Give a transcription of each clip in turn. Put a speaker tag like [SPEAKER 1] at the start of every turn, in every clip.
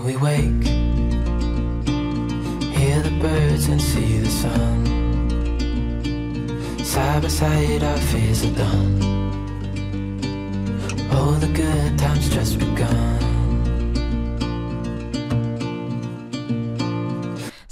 [SPEAKER 1] When we wake, hear the birds and see the sun. Side by side, our fears are done. All the good times just begun.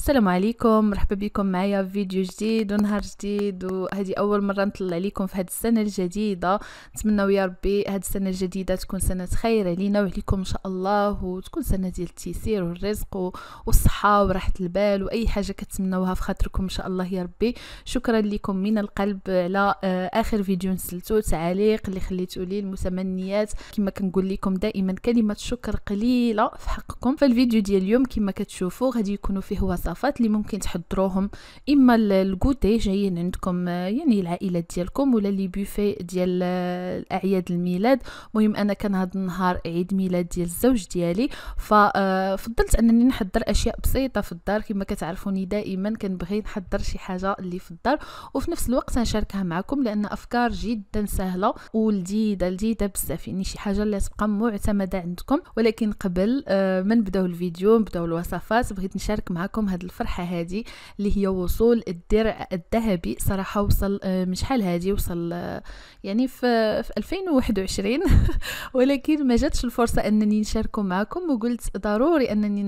[SPEAKER 1] السلام عليكم مرحبا بكم معايا في فيديو جديد ونهار جديد وهذه اول مره نطلع لكم في هذه السنه الجديده نتمنى يا ربي هذه السنه الجديده تكون سنه خير علينا وعليكم ان شاء الله وتكون سنه ديال التيسير والرزق والصحه وراحه البال واي حاجه كتمنوها في خاطركم ان شاء الله يا ربي شكرا لكم من القلب على آه، اخر فيديو نزلته تعليق اللي خليتوا لي المتمنيات كما كنقول لكم دائما كلمه شكر قليله في حقكم فالفيديو ديال اليوم كما كتشوفوا غادي يكونوا فيه وصف الوصفات اللي ممكن تحضروهم اما الكوتي جايين عندكم آه، يعني العائلات ديالكم ولا لي بوفي ديال الاعياد آه، الميلاد المهم انا كان هذا النهار عيد ميلاد ديال الزوج ديالي ففضلت آه، انني نحضر اشياء بسيطه في الدار كما كتعرفوني دائما كنبغي نحضر شي حاجه اللي في الدار وفي نفس الوقت نشاركها معكم لان افكار جدا سهله ولذيذه لذيذه بزاف يعني شي حاجه اللي تبقى معتمده عندكم ولكن قبل ما نبداو الفيديو نبداو الوصفات بغيت نشارك معكم هاد الفرحه هذه اللي هي وصول الدرع الذهبي صراحه وصل آه، مش حال هذه وصل آه، يعني في, في 2021 ولكن ما جاتش الفرصه انني نشارك معكم وقلت ضروري انني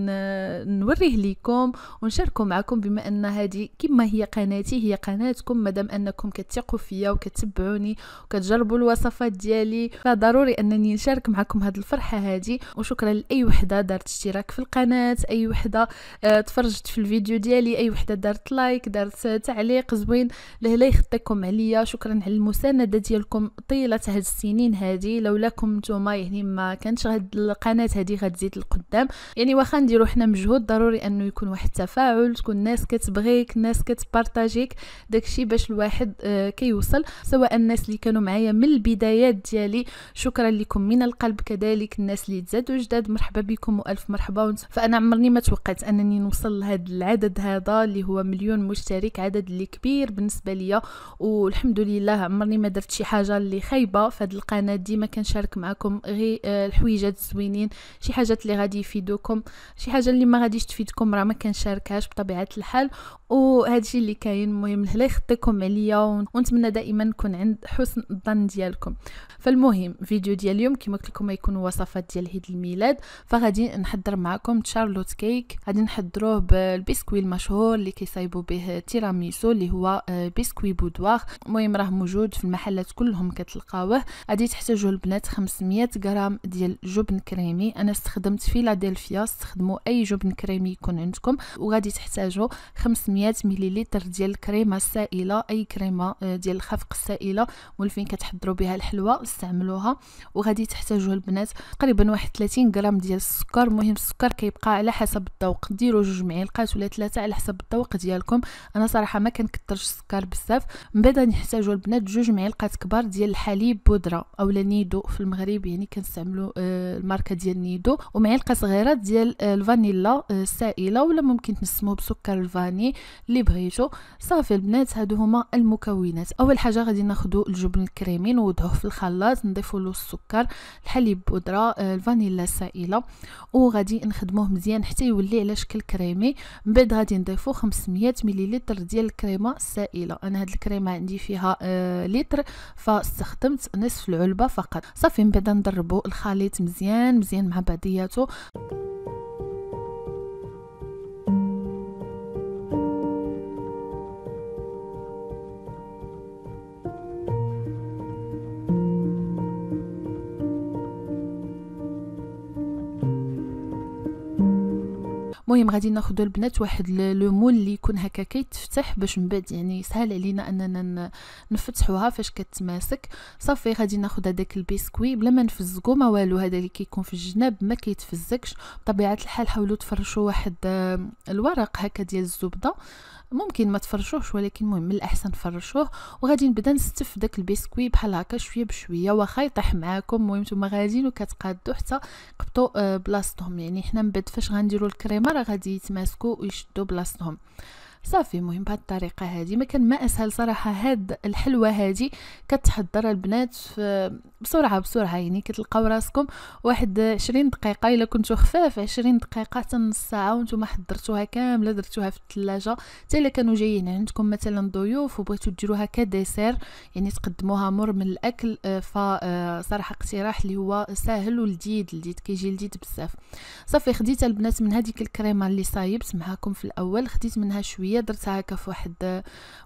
[SPEAKER 1] نوريه لكم ونشارك معكم بما ان هذه كما هي قناتي هي قناتكم مادام انكم كتثقوا فيا وكتبعوني وكتجربوا الوصفات ديالي فضروري انني نشارك معكم هذه الفرحه هذه وشكرا لاي وحده دارت اشتراك في القناه اي وحده آه، تفرجت في الفيديو ديالي اي وحده دارت لايك دارت تعليق زوين لهلا يخطيكم عليا شكرا على المسانده ديالكم طيله هاد السنين هادي لولاكم نتوما يعني ما كانتش هاد القناه هادي غتزيد لقدام يعني واخا نديرو حنا مجهود ضروري انه يكون واحد التفاعل تكون الناس كتبغيك الناس كتبارطاجيك داكشي باش الواحد آه، كيوصل سواء الناس اللي كانوا معايا من البدايات ديالي شكرا لكم من القلب كذلك الناس اللي تزادوا جداد مرحبا بكم والف مرحبا فانا عمرني ما توقعت انني نوصل لهاد العدد هذا اللي هو مليون مشترك عدد اللي كبير بالنسبه ليا والحمد لله عمرني ما درت شي حاجه اللي خايبه في هذه القناه ديما كنشارك معكم غير آه، الحويجات الزوينين شي حاجات اللي غادي يفيدوكم شي حاجه اللي ما غاديش تفيدكم راه ما كنشاركهاش بطبيعه الحال الشيء اللي كاين المهم الله يخطيكم عليا ونتمنى دائما نكون عند حسن الظن ديالكم فالمهم فيديو ديال اليوم كما قلت لكم يكون وصفات ديال عيد الميلاد فغادي نحضر معكم تشارلوت كيك غادي نحضروه البسكوي المشهور اللي كيصايبوا به تيراميسو اللي هو آه، بسكوي بودواغ المهم راه موجود في المحلات كلهم كتلقاوه غادي تحتاجوا البنات 500 غرام ديال جبن كريمي انا استخدمت فيلادلفيا استخدموا اي جبن كريمي يكون عندكم وغادي تحتاجوا 500 مليلتر ديال الكريمه السائله اي كريمه آه، ديال الخفق السائله ولفين كتحضروا بها الحلوى استعملوها وغادي تحتاجوا البنات تقريبا واحد 30 غرام ديال السكر مهم السكر كيبقى على حسب الذوق ديروا جوج معالق مرات ولا ثلاثه على حسب الذوق ديالكم انا صراحه ما كنكثرش السكر بزاف من بعد نحتاجوا البنات جوج معلقات كبار ديال الحليب بودره اولا نيدو في المغرب يعني كنستعملوا آه، الماركه ديال نيدو ومعلقه صغيره ديال آه، الفانيلا آه، السائله ولا ممكن تنسموه بسكر الفاني اللي بغيتو صافي البنات هادو هما المكونات اول حاجه غادي ناخذ الجبن الكريمي نوضعوه في الخلاط نضيفوا له السكر الحليب بودره الفانيلا السائله وغادي نخدموه مزيان حتى يولي على شكل كريمي من بعد غادي نضيفو 500 مليلتر ديال الكريمه السائله انا هاد الكريمه عندي فيها آه لتر فاستخدمت نصف العلبه فقط صافي من بعد نضربو الخليط مزيان مزيان مع بعضياته المهم غادي ناخذ البنات واحد لو مول اللي يكون هكا كيتفتح باش من بعد يعني سهل علينا اننا نفتحوها فاش كتماسك صافي غادي ناخذ هذاك البسكوي بلا ما نفزقو ما والو هذا اللي كيكون في الجناب ما كيتفزكش بطبيعه الحال حاولوا تفرشوا واحد الورق هكا ديال الزبده ممكن ما تفرشوهش ولكن المهم من الاحسن فرشوه وغادي نبدا نستف داك البسكوي بحال هكا شويه بشويه واخا يطيح معاكم المهم نتوما غاديين وكتقادو حتى قبطو آه، بلاصتهم يعني حنا من بعد فاش غنديروا الكريمه راه غادي يتماسكوا ويشدوا بلاصتهم صافي مهم بهاد الطريقه هذه ما كان ما اسهل صراحه هاد الحلوه هذه كتحضر البنات بسرعه بسرعه يعني كتلقاو راسكم واحد 20 دقيقه الا كنتو خفاف 20 دقيقه حتى نص ساعه وانتم حضرتوها كامله درتوها في الثلاجه حتى الا كانوا جايين عندكم مثلا ضيوف وبغيتو ديروها كديسير يعني تقدموها مر من الاكل آه، فصراحه آه، اقتراح اللي هو ساهل ولذيذ لذيذ كيجي لذيذ بزاف صافي خديت البنات من هذيك الكريمه اللي صايبت معاكم في الاول خديت منها شويه شويه درتها هكا في واحد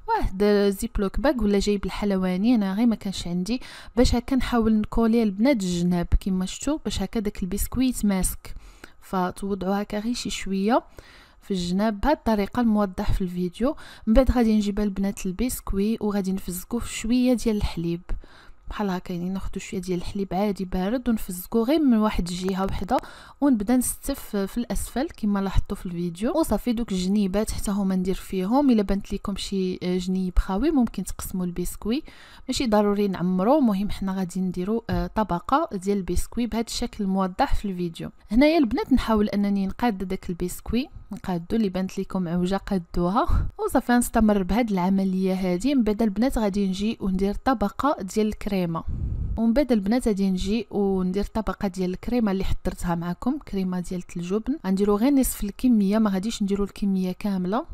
[SPEAKER 1] واحد زيبلوك باك ولا جايب الحلواني انا غير ما كانش عندي باش هكا نحاول نكولي البنات الجناب كيما شفتوا باش هكا داك البسكويت ماسك فتوضعوا هكا غير شي شويه في الجناب بهذه الطريقه الموضح في الفيديو من بعد غادي نجيب البنات البسكوي وغادي نفزكو في شويه ديال الحليب بحال هكا يعني ناخذ شويه ديال الحليب عادي بارد ونفزكو غير من واحد الجهه وحده ونبدا نستف في الاسفل كما لاحظتوا في الفيديو وصافي دوك الجنيبات حتى هما ندير فيهم الا بانت لكم شي آه، جنيب خاوي ممكن تقسموا البسكوي ماشي ضروري نعمرو مهم حنا غادي نديرو آه، طبقه ديال البسكوي بهذا الشكل الموضح في الفيديو هنايا البنات نحاول انني نقاد داك البسكوي نقادو اللي بانت لكم عوجه قادوها وصافي نستمر بهاد العمليه هذه من بعد البنات غادي نجي وندير طبقه ديال الكريمه ومن بعد البنات غادي نجي وندير طبقه ديال الكريمه اللي حضرتها معكم كريمه ديال الجبن غنديرو غير نصف الكميه ما غاديش نديرو الكميه كامله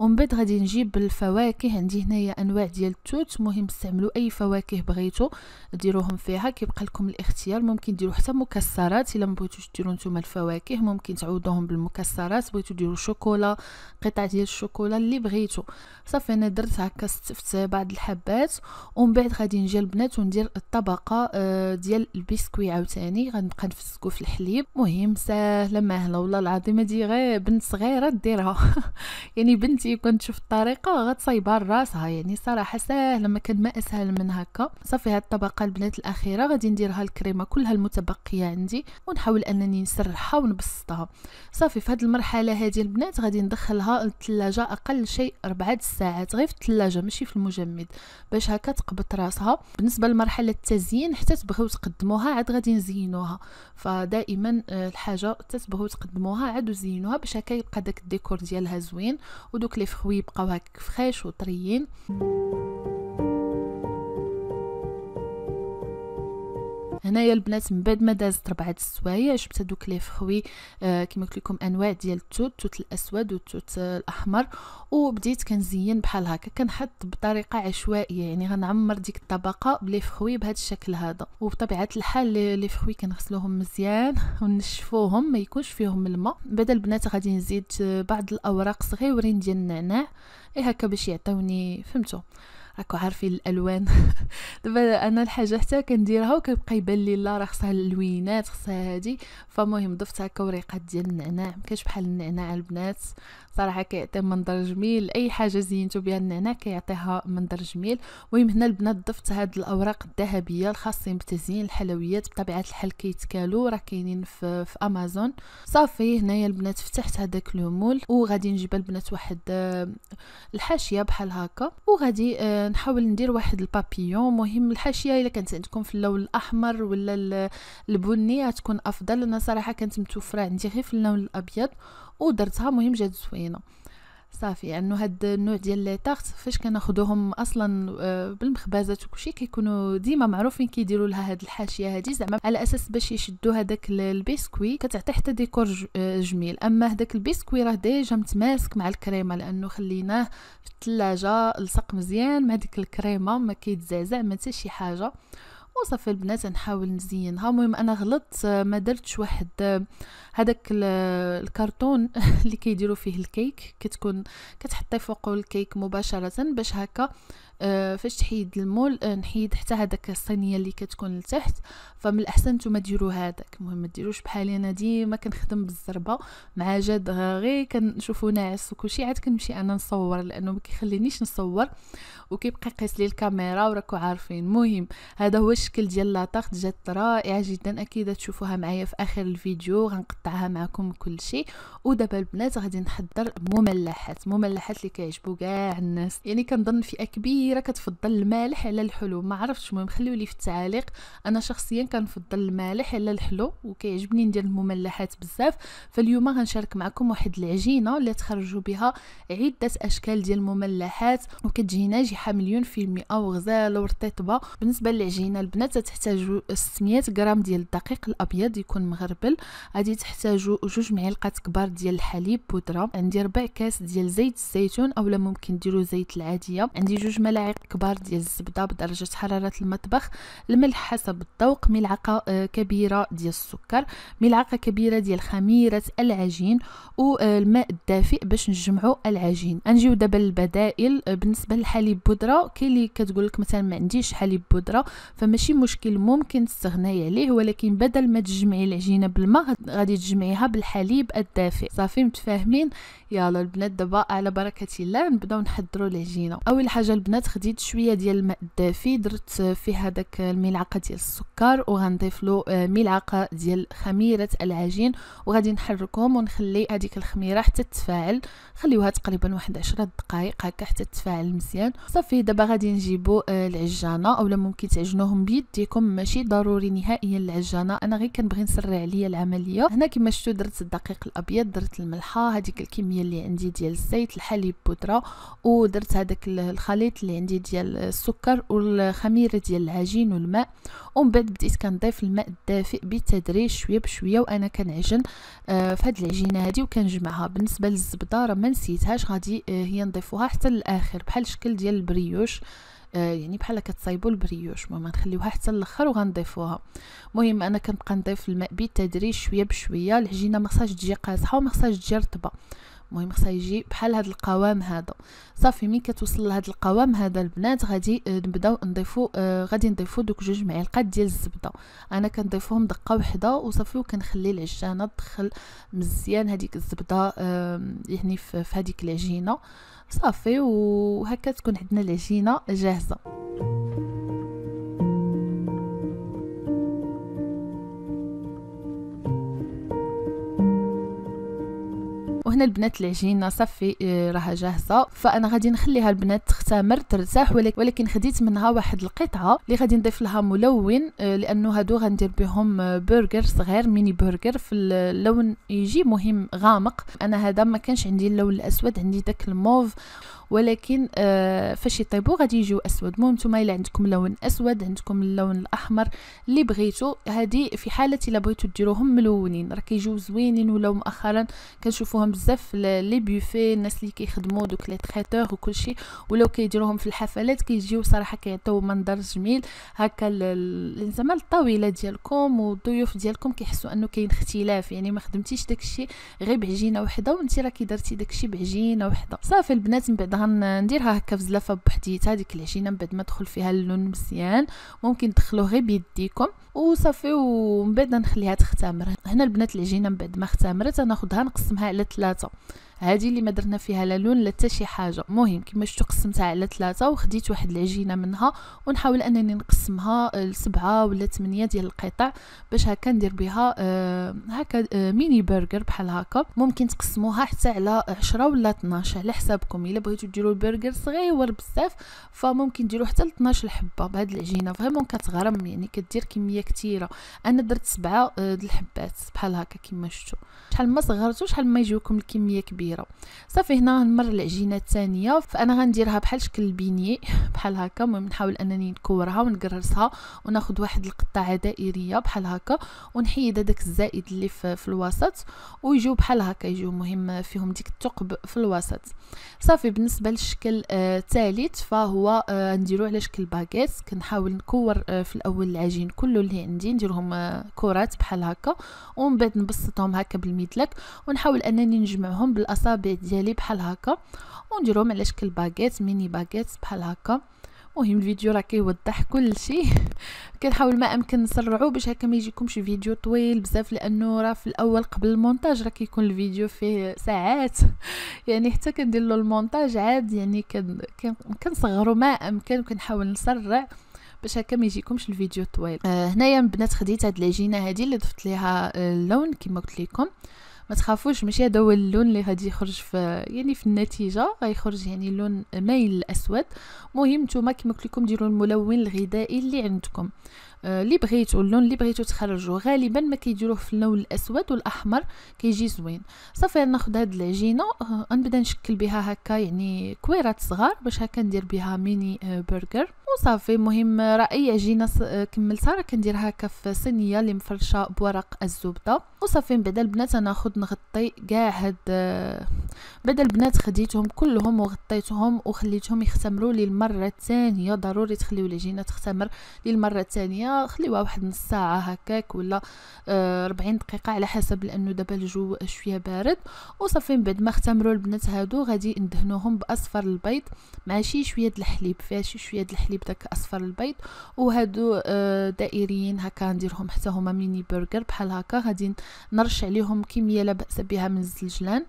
[SPEAKER 1] ومن بعد غادي نجيب الفواكه عندي هنايا انواع ديال التوت مهم استعملوا اي فواكه بغيتو ديروهم فيها كيبقى لكم الاختيار ممكن ديروا حتى مكسرات الا ما بغيتوش ديروا نتوما الفواكه ممكن تعوضوهم بالمكسرات بغيتو ديروا شوكولا قطع ديال الشوكولا اللي بغيتو صافي انا درت هكا استفت بعض الحبات ومن بعد غادي نجي البنات وندير الطبقه آه، ديال البسكوي عاوتاني غنبقى نفسكو في الحليب مهم ساهله ماهله والله العظيم هادي غير بنت صغيره ديرها يعني بنتي كون تشوف الطريقه غتصايبها لراسها يعني صراحه ساهله ما كان ما اسهل من هكا صافي هاد الطبقه البنات الاخيره غادي نديرها الكريمه كلها المتبقيه عندي ونحاول انني نسرحها ونبسطها صافي في هاد المرحله هادي البنات غادي ندخلها للثلاجه اقل شيء 4 ساعات غير في الثلاجه ماشي في المجمد باش هكا تقبط راسها بالنسبه لمرحله التزيين حتى تبغيو تقدموها عاد غادي نزينوها فدائما آه، الحاجه تتبغيو تقدموها عاد وزينوها باش هكا يبقى داك الديكور ديالها زوين ودوك لي فخوي يبقاو هكاك فريش وطريين هنايا البنات من بعد ما دازت ربعه السوايع جبت هذوك لي فخوي آه، كما قلت لكم انواع ديال التوت التوت الاسود والتوت الاحمر وبديت كنزين بحال هكا كنحط بطريقه عشوائيه يعني غنعمر ديك الطبقه بلي فخوي بهذا الشكل هذا وبطبيعه الحال لي فخوي كنغسلوهم مزيان ونشفوهم ما يكونش فيهم الماء بعد البنات غادي نزيد آه، بعض الاوراق صغيورين ديال النعناع اي هكا باش يعطيوني فهمتوا راكو عارفين الالوان دابا انا الحاجه حتى كنديرها وكيبقى يبان لي لا راه خصها اللوينات خصها هادي فمهم ضفت هكا وريقات ديال النعناع مكانش بحال النعناع البنات صراحه كيعطي منظر جميل اي حاجه زينتو بها النعناع كيعطيها منظر جميل المهم هنا البنات ضفت هاد الاوراق الذهبيه الخاصين بتزيين الحلويات بطبيعه الحال كيتكالو راه كاينين في, في امازون صافي هنايا البنات فتحت هداك لومول وغادي نجيب البنات واحد آه، الحاشيه بحال هكا وغادي آه، نحاول ندير واحد البابيون مهم الحاشيه الا كانت عندكم في اللون الاحمر ولا البني تكون افضل انا صراحه كانت متوفره عندي غير في اللون الابيض ودرتها مهم جات زوينه صافي انه يعني هاد النوع ديال لي تارت فاش كناخذوهم اصلا آه، بالمخبزات وكلشي كيكونوا ديما معروفين كيديروا لها هاد الحاشيه هادي زعما على اساس باش يشدوا هذاك البسكوي كتعطي حتى ديكور آه، جميل اما هذاك البسكوي راه ديجا متماسك مع الكريمه لانه خليناه في الثلاجه لصق مزيان مع ديك الكريمه ما كيتزعزع ما حتى شي حاجه وصافي البنات نحاول نزينها المهم انا غلطت ما درتش واحد هذاك الكرتون اللي كيديروا فيه الكيك كتكون كتحطي فوقه الكيك مباشره باش هكا آه، فاش تحيد المول آه، نحيد حتى هذاك الصينيه اللي كتكون لتحت فمن الاحسن نتوما ديروا هذاك المهم ما ديروش بحالي انا ديما كنخدم بالزربه مع جد غير كنشوفو ناعس وكلشي عاد كنمشي انا نصور لانه ما كيخلينيش نصور وكيبقى قيس لي الكاميرا وراكو عارفين مهم هذا هو الشكل ديال لاطاخت جات رائعه جدا اكيد تشوفوها معايا في اخر الفيديو غنقطعها معكم كلشي ودابا البنات غادي نحضر مملحات مملحات اللي كيعجبوا كاع الناس يعني كنظن فئه كبيره كثيره كتفضل المالح على الحلو ما عرفتش المهم خليو لي في التعاليق انا شخصيا كنفضل المالح على الحلو وكيعجبني ندير المملحات بزاف فاليوم غنشارك معكم واحد العجينه اللي تخرجوا بها عده اشكال ديال المملحات وكتجي ناجحه مليون في المئه وغزاله ورطيطبه بالنسبه للعجينه البنات تحتاجوا 600 غرام ديال الدقيق الابيض يكون مغربل غادي تحتاجوا جوج معالق كبار ديال الحليب بودره عندي ربع كاس ديال زيت الزيتون اولا ممكن ديروا زيت العاديه عندي جوج ملاعق ملاعق كبار ديال الزبدة بدرجة حرارة المطبخ الملح حسب الذوق ملعقة آه، كبيرة ديال السكر ملعقة كبيرة ديال خميرة العجين والماء آه، الدافئ باش نجمعوا العجين نجيو دابا البدائل آه، بالنسبة للحليب بودرة كاين اللي كتقول لك مثلا ما عنديش حليب بودرة فماشي مشكل ممكن تستغناي عليه ولكن بدل ما تجمعي العجينة بالماء غادي تجمعيها بالحليب الدافئ صافي متفاهمين يلا البنات دابا على بركة الله نبداو نحضروا العجينة اول حاجة البنات المكونات خديت شويه ديال الماء الدافي درت فيه هذاك الملعقه ديال السكر وغنضيف له آه، ملعقه ديال خميره العجين وغادي نحركهم ونخلي هذيك الخميره حتى تتفاعل خليوها تقريبا واحد 10 دقائق هكا حتى تتفاعل مزيان صافي دابا غادي نجيبو آه، العجانه اولا ممكن تعجنوهم بيديكم ماشي ضروري نهائيا العجانه انا غير كنبغي نسرع عليا العمليه هنا كما شفتوا درت الدقيق الابيض درت الملحه هذيك الكميه اللي عندي ديال الزيت الحليب بودره ودرت هذاك الخليط اللي عندي ديال السكر والخميره ديال العجين والماء ومن بعد بديت كنضيف الماء الدافئ بالتدريج شويه بشويه وانا كنعجن آه في هاد العجينه هادي وكنجمعها بالنسبه للزبده راه ما نسيتهاش غادي آه هي نضيفوها حتى للاخر بحال الشكل ديال البريوش آه، يعني بحال كتصايبوا البريوش المهم نخليوها حتى الاخر وغنضيفوها المهم انا كنبقى نضيف الماء بالتدريج شويه بشويه العجينه ما خصهاش تجي قاصحه وما خصهاش تجي رطبه المهم خصها يجي بحال هذا القوام هذا صافي ملي كتوصل لهذا القوام هذا البنات غادي آه، نبداو نضيفو آه، غادي نضيفو دوك جوج معالقات ديال الزبده انا كنضيفهم دقه وحده وصافي وكنخلي العجانه تدخل مزيان هذيك الزبده يعني في هذيك العجينه صافي وهكا تكون عندنا العجينه جاهزه احنا البنات اللي جينا صفي آه، راها جاهزه فانا غادي نخليها البنات تختمر ترتاح ولكن خديت منها واحد القطعه اللي غادي نضيف لها ملون آه، لانه هادو غندير بهم آه، برجر صغير ميني برجر في اللون يجي مهم غامق انا هذا ما كانش عندي اللون الاسود عندي داك الموف ولكن فاش يطيبوا غادي يجيو اسود المهم نتوما الا عندكم لون اسود عندكم اللون الاحمر اللي بغيتو هذه في حاله الا بغيتو ديروهم ملونين راه كيجيو زوينين ولو مؤخرا كنشوفوهم بزاف بزاف لي بوفي الناس اللي كيخدموا دوك لي تريتور وكل شيء ولو كيديروهم في الحفلات كيجيو صراحه كيعطيو منظر جميل هكا زعما الطاوله ديالكم والضيوف ديالكم كيحسوا انه كاين اختلاف يعني ما خدمتيش داكشي غير بعجينه وحده وانت راكي درتي داكشي بعجينه وحده صافي البنات من بعد غنديرها هكا في زلافه بوحديتها ديك العجينه من بعد ما تدخل فيها اللون مزيان ممكن تدخلوا غير بيديكم وصافي ومن بعد نخليها تختمر هنا البنات العجينه من بعد ما اختمرت ناخذها نقسمها على 家走。هذه اللي ما درنا فيها لا لون لا حتى شي حاجه المهم كما شفتوا قسمتها على ثلاثه وخديت واحد العجينه منها ونحاول انني نقسمها آه، لسبعه ولا ثمانيه ديال القطع باش هكا ندير بها آه، هكا آه، ميني برجر بحال هكا ممكن تقسموها حتى على 10 ولا 12 على حسابكم الا بغيتو ديروا البرجر صغير بزاف فممكن ديروا حتى ل 12 الحبه بهاد العجينه فريمون كتغرم يعني كدير كميه كثيره انا درت سبعه آه الحبات بحال هكا كما شفتوا شحال ما صغرتوا شحال ما يجيوكم الكميه كبيره كبيره صافي هنا نمر العجينه الثانيه فانا غنديرها بحال شكل البيني بحال هكا المهم نحاول انني نكورها ونقرصها وناخذ واحد القطعه دائريه بحال هكا ونحيد هذاك الزائد اللي في, في الوسط ويجيو بحال هكا يجيو مهم فيهم ديك الثقب في الوسط صافي بالنسبه للشكل آه، الثالث آه فهو آه نديرو على شكل باكيت كنحاول نكور آه في الاول العجين كله اللي عندي نديرهم آه كرات بحال هكا ومن بعد نبسطهم هكا بالمدلك ونحاول انني نجمعهم بال الاصابع ديالي بحال هكا ونديرهم على شكل باغيت ميني باغيت بحال هكا مهم الفيديو راه كيوضح كلشي كنحاول ما امكن نسرعو باش هكا ما يجيكمش فيديو طويل بزاف لانه راه في الاول قبل المونتاج راه كيكون الفيديو فيه ساعات يعني حتى كندير له المونتاج عاد يعني كنصغرو ما امكن وكنحاول نسرع باش هكا ما يجيكمش الفيديو طويل آه هنايا البنات خديت هاد العجينه هادي اللي ضفت ليها آه، اللون كما قلت لكم ما تخافوش ماشي هذا هو اللون اللي غادي يخرج في يعني في النتيجه غيخرج يعني لون مايل الاسود مهم نتوما كما قلت لكم ديروا الملون الغذائي اللي عندكم آه، اللي بغيتو اللون اللي بغيتو تخرجو غالبا ما كيديروه في اللون الاسود والاحمر كيجي زوين صافي ناخد هاد العجينه غنبدا آه، نشكل بها هكا يعني كويرات صغار باش هكا ندير بها ميني آه، برجر وصافي المهم راه اي عجينه كملتها راه كنديرها هكا في صينيه اللي مفرشه بورق الزبده وصافي من بعد البنات ناخذ نغطي كاع هاد بعد البنات خديتهم كلهم وغطيتهم وخليتهم يختمروا للمره الثانيه ضروري تخليو العجينه تختمر للمره الثانيه خليوها واحد نص ساعه هكاك ولا آه 40 دقيقه على حسب لانه دابا الجو شويه بارد وصافي من بعد ما اختمروا البنات هادو غادي ندهنوهم باصفر البيض مع شي شويه الحليب فيها شي شويه الحليب داك اصفر البيض وهادو آه دائريين هكا نديرهم حتى هما ميني برجر بحال هكا غادي نرش عليهم كميه لا باس بها من الزلجلان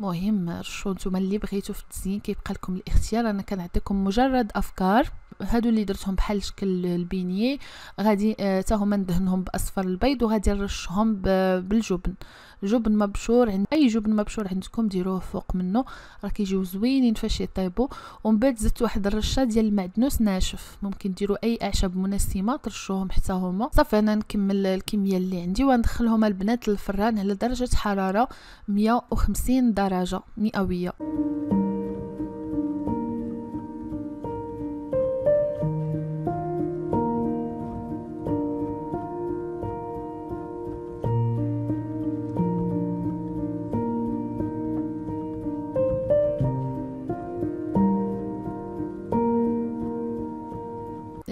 [SPEAKER 1] مهم رشو نتوما اللي بغيتو في التزيين كيبقى لكم الاختيار انا كنعطيكم مجرد افكار هادو اللي درتهم بحال شكل البينيي غادي حتى آه، هما ندهنهم باصفر البيض وغادي نرشهم بالجبن جبن مبشور عند اي جبن مبشور عندكم ديروه فوق منه راه كيجيو زوينين فاش يطيبوا ومن بعد زدت واحد الرشه ديال المعدنوس ناشف ممكن ديروا اي اعشاب منسمه ترشوهم حتى هما صافي انا نكمل الكميه اللي عندي وندخلهم البنات للفران على درجه حراره 150 درجه مئويه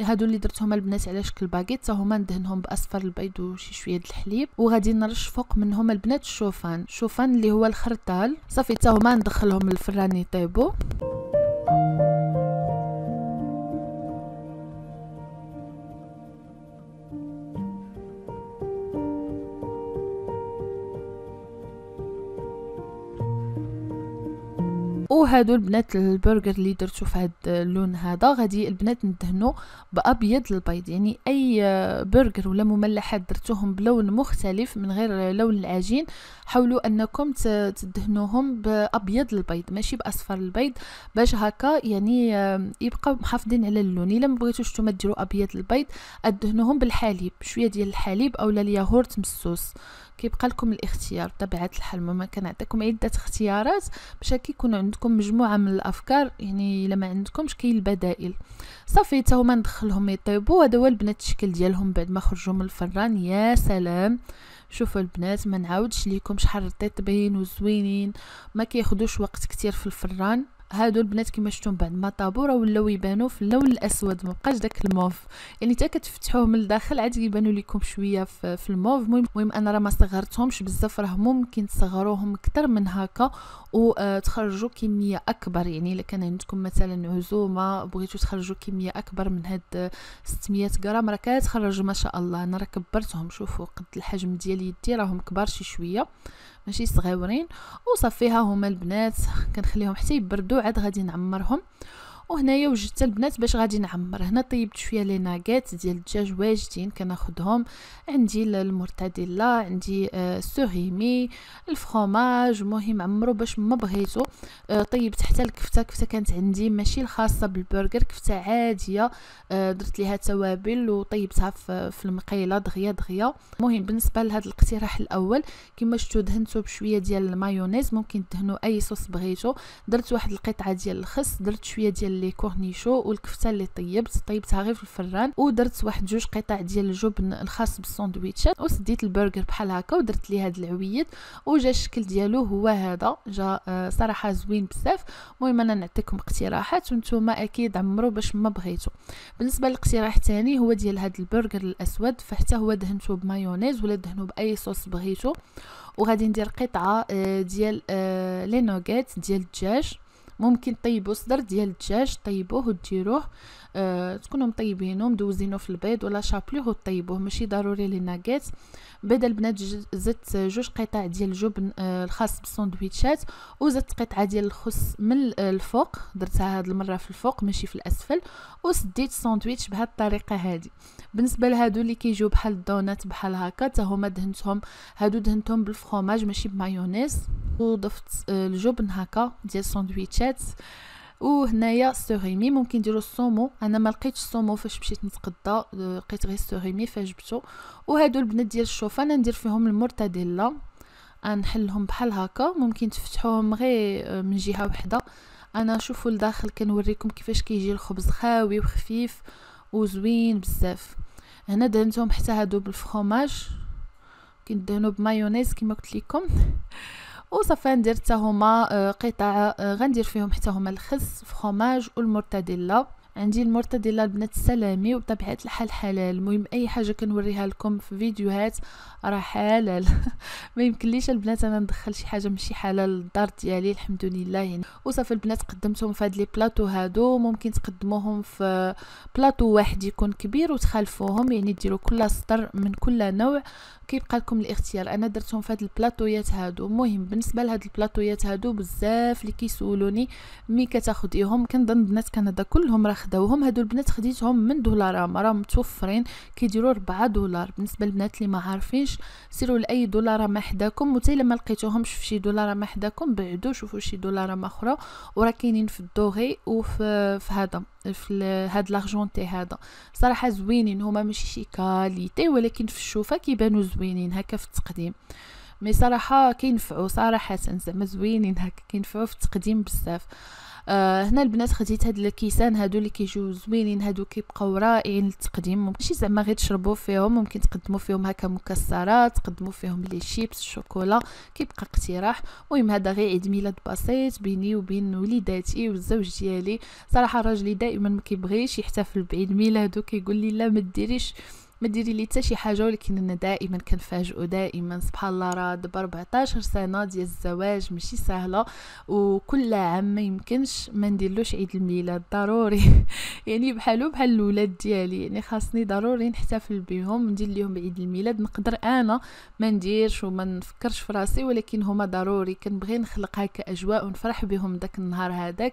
[SPEAKER 1] هادو اللي درتهم البنات على شكل باغيت حتى هما ندهنهم باصفر البيض وشي شويه الحليب وغادي نرش فوق منهم البنات الشوفان الشوفان اللي هو الخرطال صافي حتى هما ندخلهم للفران يطيبوا هادو البنات البرجر اللي درتو في هاد اللون هذا غادي البنات ندهنو بابيض البيض يعني اي برجر ولا مملحات درتوهم بلون مختلف من غير لون العجين حاولوا انكم تدهنوهم بابيض البيض ماشي باصفر البيض باش هكا يعني يبقى محافظين على اللون الا ما بغيتوش نتوما ديروا ابيض البيض ادهنوهم بالحليب شويه ديال الحليب اولا الياغورت مسوس كيبقى لكم الاختيار بطبيعه الحال ماما كنعطيكم عده اختيارات باش كيكون عندكم مجموعه من الافكار يعني الا ما عندكمش كاين البدائل صافي حتى هما ندخلهم يطيبوا هذا هو البنات الشكل ديالهم بعد ما خرجوا من الفران يا سلام شوفوا البنات ما نعاودش ليكم شحال رطيطبين وزوينين ما كياخذوش وقت كتير في الفران هادو البنات كما شفتم بعد ما طابو راه ولاو يبانو في اللون الاسود ما بقاش داك الموف يعني حتى كتفتحوه من الداخل عاد يبانو لكم شويه في, الموف المهم المهم انا راه ما صغرتهمش بزاف راه ممكن تصغروهم اكثر من هكا وتخرجوا آه، كميه اكبر يعني الا كان عندكم مثلا عزومه بغيتو تخرجوا كميه اكبر من هاد 600 غرام راه كتخرج ما شاء الله انا راه كبرتهم شوفوا قد الحجم ديال يدي راهم كبار شي شويه ماشي صغيورين وصفيها هما البنات كنخليهم حتى يبردوا عاد غادي نعمرهم وهنايا وجدت البنات باش غادي نعمر هنا طيبت شويه لي ناغيت ديال الدجاج واجدين كناخذهم عندي المرتديلا عندي آه الفرماج الفخوماج المهم عمرو باش ما بغيتو آه، طيبت حتى الكفته كفته كانت عندي ماشي الخاصه بالبرجر كفته عاديه آه، درت ليها توابل وطيبتها في المقيله دغيا دغيا المهم بالنسبه لهذا الاقتراح الاول كما شفتوا دهنتو بشويه ديال المايونيز ممكن تدهنوا اي صوص بغيتو درت واحد القطعه ديال الخس درت شويه ديال لي كورنيشو والكفته اللي طيبت طيبتها غير في الفران ودرت واحد جوج قطع ديال الجبن الخاص بالساندويتشات وسديت البرجر بحال هكا ودرت ليه هاد العويد وجا الشكل ديالو هو هذا جا آه، صراحه زوين بزاف المهم انا نعطيكم اقتراحات وانتم اكيد عمرو باش ما بغيتو بالنسبه للاقتراح الثاني هو ديال هاد البرجر الاسود فحتى هو دهنتو بمايونيز ولا دهنو باي صوص بغيتو وغادي ندير قطعه آه، ديال آه، لي نوغيت ديال الدجاج ممكن طيبوا صدر ديال الدجاج طيبوه وديروه آه تكونوا مطيبينه مدوزينه في البيض ولا شابلوه وطيبوه ماشي ضروري لي ناغيت بعدا البنات زدت جوج قطع ديال الجبن آه الخاص بالسندويتشات وزدت قطعه ديال الخس من آه، الفوق درتها هاد المره في الفوق ماشي في الاسفل وسديت الساندويتش بهاد الطريقه هادي بالنسبه لهادو اللي كيجيو بحال الدونات بحال هكا حتى هما دهنتهم هادو دهنتهم بالفرماج ماشي بمايونيز وضفت آه، الجبن هكا ديال الساندويتشات الحلويات وهنايا السوغيمي ممكن ديروا الصومو انا ما لقيتش الصومو فاش مشيت نتقضى لقيت غير السوغيمي فجبتو وهادو البنات ديال الشوفان ندير فيهم المرتديلا نحلهم بحال هكا ممكن تفتحوهم غير آه، من جهه وحده انا شوفوا لداخل كنوريكم كيفاش كيجي الخبز خاوي وخفيف وزوين بزاف هنا دهنتهم حتى هادو بالفرماج كندهنوا بمايونيز كما قلت لكم وصافي ندير حتى هما آه، قطع آه، غندير فيهم حتى هما الخس فخوماج والمرتديلا عندي المرتديلا البنات السلامي وبطبيعه الحال حلال المهم اي حاجه كنوريها لكم في فيديوهات راه حلال ما يمكنليش البنات انا ندخل شي حاجه ماشي حلال للدار ديالي الحمد لله يعني وصافي البنات قدمتهم في هاد لي بلاطو هادو ممكن تقدموهم في بلاطو واحد يكون كبير وتخلفوهم يعني ديروا كل سطر من كل نوع كيبقى لكم الاختيار انا درتهم في هاد البلاطويات هادو مهم بالنسبه لهاد البلاطويات هادو بزاف اللي كيسولوني مي كتاخديهم كنظن بنات كندا كلهم راه خداوهم هادو البنات خديتهم من دولار راه متوفرين كيديروا 4 دولار بالنسبه للبنات اللي ما عارفينش سيروا لاي ما حداكم وتا الا ما لقيتوهمش في شي دولار ما حداكم بعدو شوفوا شي دولاراما اخرى وراه كاينين في الدوغي وفي هذا في هاد لاغجونتي هذا صراحه زوينين هما ماشي شي كاليتي ولكن في الشوفه كيبانو زوينين هكا في التقديم مي صراحه كينفعوا صراحه زعما زوينين هكا كينفعوا في التقديم بزاف آه، هنا البنات خديت هاد الكيسان هادو اللي كيجيو زوينين هادو كيبقاو رائعين للتقديم ماشي زعما غير تشربوا فيهم ممكن تقدموا فيهم هكا مكسرات تقدموا فيهم لي شيبس الشوكولا كيبقى اقتراح المهم هذا غير عيد ميلاد بسيط بيني وبين وليداتي والزوج ديالي صراحه راجلي دائما ما كيبغيش يحتفل بعيد ميلادو كيقول لي لا ما ديريش ما ديري لي حتى شي حاجه ولكن انا دائما كنفاجئ دائما سبحان الله راه دابا 14 سنه ديال الزواج ماشي سهله وكل عام ما يمكنش ما نديرلوش عيد الميلاد ضروري يعني بحالو بحال الولاد ديالي يعني خاصني ضروري نحتفل بهم ندير لهم عيد الميلاد نقدر انا ما نديرش وما نفكرش في راسي ولكن هما ضروري كنبغي نخلق هكا اجواء ونفرح بهم داك النهار هذاك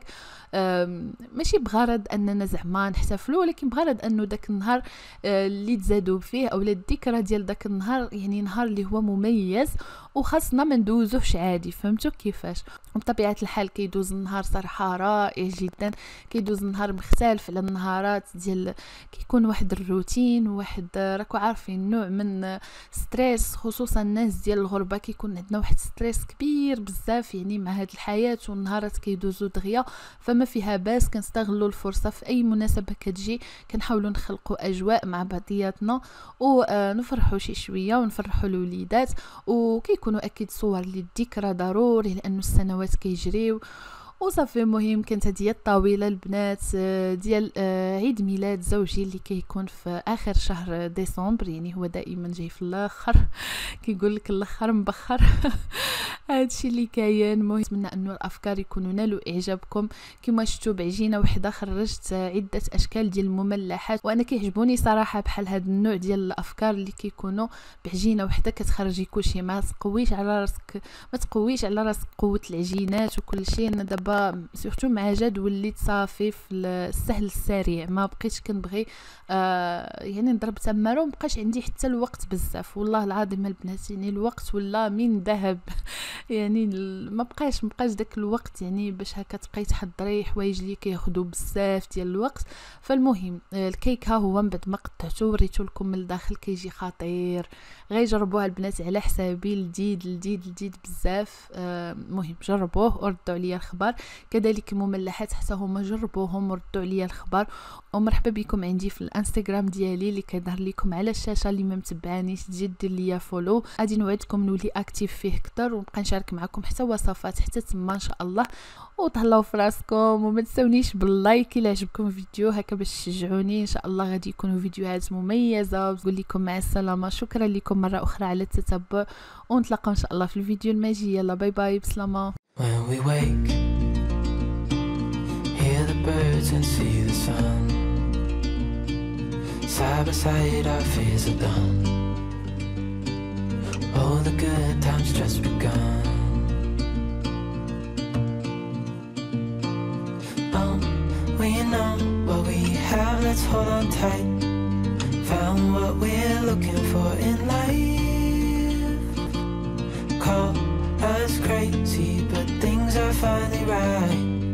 [SPEAKER 1] ماشي بغرض اننا زعما نحتفلوا ولكن بغرض انه داك النهار آه، اللي زادوا فيه اولا الذكرى ديال داك النهار يعني نهار اللي هو مميز وخاصنا ما ندوزوهش عادي فهمتوا كيفاش بطبيعه الحال كيدوز النهار صراحه رائع جدا كيدوز النهار مختلف على النهارات ديال كيكون واحد الروتين واحد راكو عارفين نوع من ستريس خصوصا الناس ديال الغربه كيكون عندنا واحد ستريس كبير بزاف يعني مع هاد الحياه والنهارات كيدوزو دغيا فما فيها باس كنستغلوا الفرصه في اي مناسبه كتجي كنحاولوا نخلقوا اجواء مع بعضياتنا حياتنا ونفرحوا شي شويه ونفرحوا الوليدات وكيكونوا اكيد صور للذكرى ضروري لانه السنوات كيجريو وصافي المهم كانت هديه طويله البنات آه، ديال آه، عيد ميلاد زوجي اللي كيكون في اخر شهر ديسمبر يعني هو دائما جاي في الاخر كيقول لك الاخر مبخر هادشي اللي كاين مهم نتمنى انه الافكار يكونوا نالوا اعجابكم كما شفتوا بعجينه وحده خرجت عده اشكال ديال المملحات وانا كيعجبوني صراحه بحال هاد النوع ديال الافكار اللي كيكونوا بعجينه وحده كتخرجي كلشي ما تقويش على راسك ما تقويش على راسك قوه العجينات وكل شيء انا دابا دابا سورتو مع جد وليت صافي في السهل السريع ما بقيتش كنبغي آه يعني نضرب تماره ما بقاش عندي حتى الوقت بزاف والله العظيم البنات يعني الوقت ولا من ذهب يعني ما بقاش ما بقاش داك الوقت يعني باش هكا تبقاي تحضري حوايج اللي كياخذوا بزاف ديال الوقت فالمهم آه، الكيك ها هو من بعد ما قطعته وريته لكم من الداخل كيجي خطير غيجربوها البنات على حسابي الجديد الجديد الجديد بزاف آه، مهم جربوه وردوا عليا الخبر كذلك المملحات حتى هما جربوهم وردوا عليا الخبر ومرحبا بكم عندي في الانستغرام ديالي اللي كيظهر لكم على الشاشه اللي ما متبعانيش تجي دير ليا فولو غادي نوعدكم نولي اكتيف فيه اكثر ونبقى نشارك معكم حتى وصفات حتى تما ان شاء الله وتهلاو في راسكم وما تنساونيش باللايك الا عجبكم الفيديو هكا باش تشجعوني ان شاء الله غادي يكونوا فيديوهات مميزه وتقول لكم مع السلامه شكرا لكم معكم مرة أخرى على التتبع ونتلقى إن شاء الله في الفيديو الماجي يلا باي باي بسلامة When we wake, hear the birds and see the sun Side by side our fears are done All the good times just begun Oh, we know what we have, let's hold on tight Found what we're looking for in life Call us crazy, but things are finally right